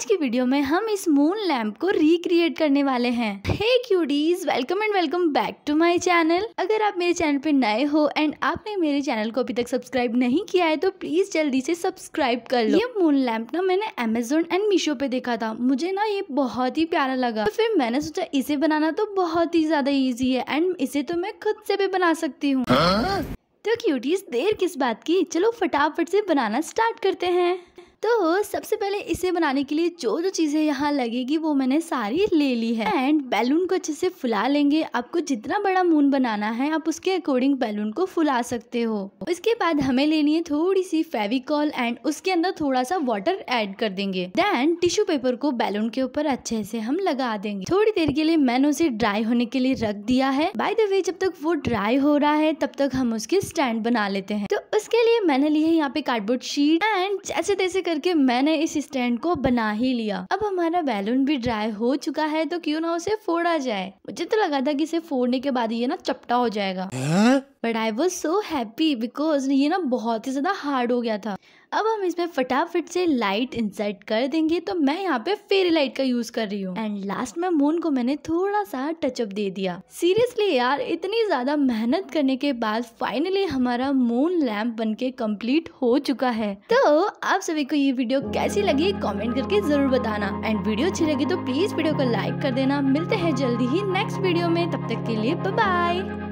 आज की वीडियो में हम इस मून लैम्प को रिक्रिएट करने वाले हैं hey cuties welcome and welcome back to my channel अगर आप मेरे चैनल पे नए हो एंड आपने मेरे चैनल को अभी तक सब्सक्राइब नहीं किया है तो प्लीज जल्दी से सब्सक्राइब कर लो ये मून लैम्प ना मैंने अमेजोन एंड मीशो पे देखा था मुझे ना ये बहुत ही प्यारा लगा तो फिर मैंने सोचा इसे बनाना तो बहुत ही ज्यादा ईजी है एंड इसे तो मैं खुद से भी बना सकती हूँ तो क्यूटीज देर किस बात की चलो फटाफट से बनाना स्टार्ट करते हैं तो सबसे पहले इसे बनाने के लिए जो जो चीज़ें यहाँ लगेगी वो मैंने सारी ले ली है एंड बैलून को अच्छे से फुला लेंगे आपको जितना बड़ा मून बनाना है आप उसके अकॉर्डिंग बैलून को फुला सकते हो इसके बाद हमें लेनी है थोड़ी सी फेविकॉल एंड उसके अंदर थोड़ा सा वाटर एड कर देंगे देन टिश्यू पेपर को बैलून के ऊपर अच्छे से हम लगा देंगे थोड़ी देर के लिए मैंने उसे ड्राई होने के लिए रख दिया है बाय द वे जब तक वो ड्राई हो रहा है तब तक हम उसके स्टैंड बना लेते हैं तो उसके लिए मैंने लिए यहाँ पे कार्डबोर्ड शीट एंड जैसे तैसे करके मैंने इस स्टैंड को बना ही लिया अब हमारा बैलून भी ड्राई हो चुका है तो क्यों ना उसे फोड़ा जाए मुझे तो लगा था कि इसे फोड़ने के बाद ये ना चपटा हो जाएगा है? हाँ? But I was so happy because ये ना बहुत ही ज़्यादा हार्ड हो गया था अब हम इसमें फटाफट से लाइट इंसर्ट कर देंगे तो मैं यहाँ पे फेरी लाइट का यूज कर रही हूँ एंड लास्ट में मून को मैंने थोड़ा सा टचअप दे दिया सीरियसली यार इतनी ज्यादा मेहनत करने के बाद फाइनली हमारा मून लैम्प बन के कम्प्लीट हो चुका है तो आप सभी को ये वीडियो कैसी लगी कॉमेंट करके जरूर बताना एंड वीडियो अच्छी लगी तो प्लीज वीडियो को लाइक कर देना मिलते हैं जल्दी ही नेक्स्ट वीडियो में तब तक के लिए बाय